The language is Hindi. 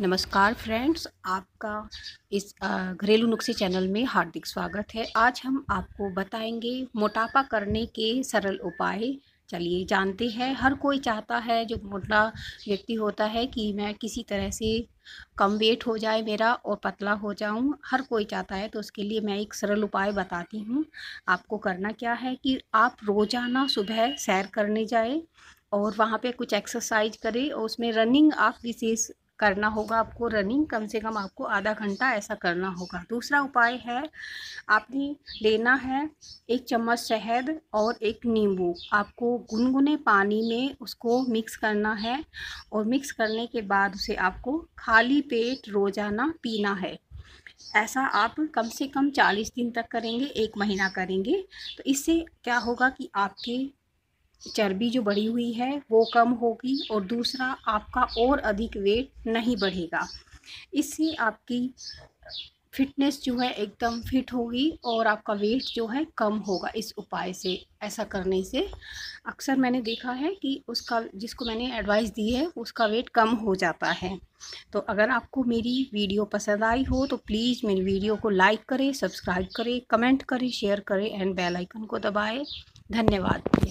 नमस्कार फ्रेंड्स आपका इस घरेलू नुस्खे चैनल में हार्दिक स्वागत है आज हम आपको बताएंगे मोटापा करने के सरल उपाय चलिए जानते हैं हर कोई चाहता है जो मोटा व्यक्ति होता है कि मैं किसी तरह से कम वेट हो जाए मेरा और पतला हो जाऊं हर कोई चाहता है तो उसके लिए मैं एक सरल उपाय बताती हूं आपको करना क्या है कि आप रोज़ाना सुबह सैर करने जाए और वहाँ पे कुछ एक्सरसाइज करें और उसमें रनिंग आप विशेष करना होगा आपको रनिंग कम से कम आपको आधा घंटा ऐसा करना होगा दूसरा उपाय है आपने लेना है एक चम्मच शहद और एक नींबू आपको गुनगुने पानी में उसको मिक्स करना है और मिक्स करने के बाद उसे आपको खाली पेट रोज़ाना पीना है ऐसा आप कम से कम चालीस दिन तक करेंगे एक महीना करेंगे तो इससे क्या होगा कि आपके चर्बी जो बढ़ी हुई है वो कम होगी और दूसरा आपका और अधिक वेट नहीं बढ़ेगा इससे आपकी फिटनेस जो है एकदम फिट होगी और आपका वेट जो है कम होगा इस उपाय से ऐसा करने से अक्सर मैंने देखा है कि उसका जिसको मैंने एडवाइस दी है उसका वेट कम हो जाता है तो अगर आपको मेरी वीडियो पसंद आई हो तो प्लीज़ मेरी वीडियो को लाइक करें सब्सक्राइब करें कमेंट करें शेयर करें एंड बेलाइकन को दबाएँ धन्यवाद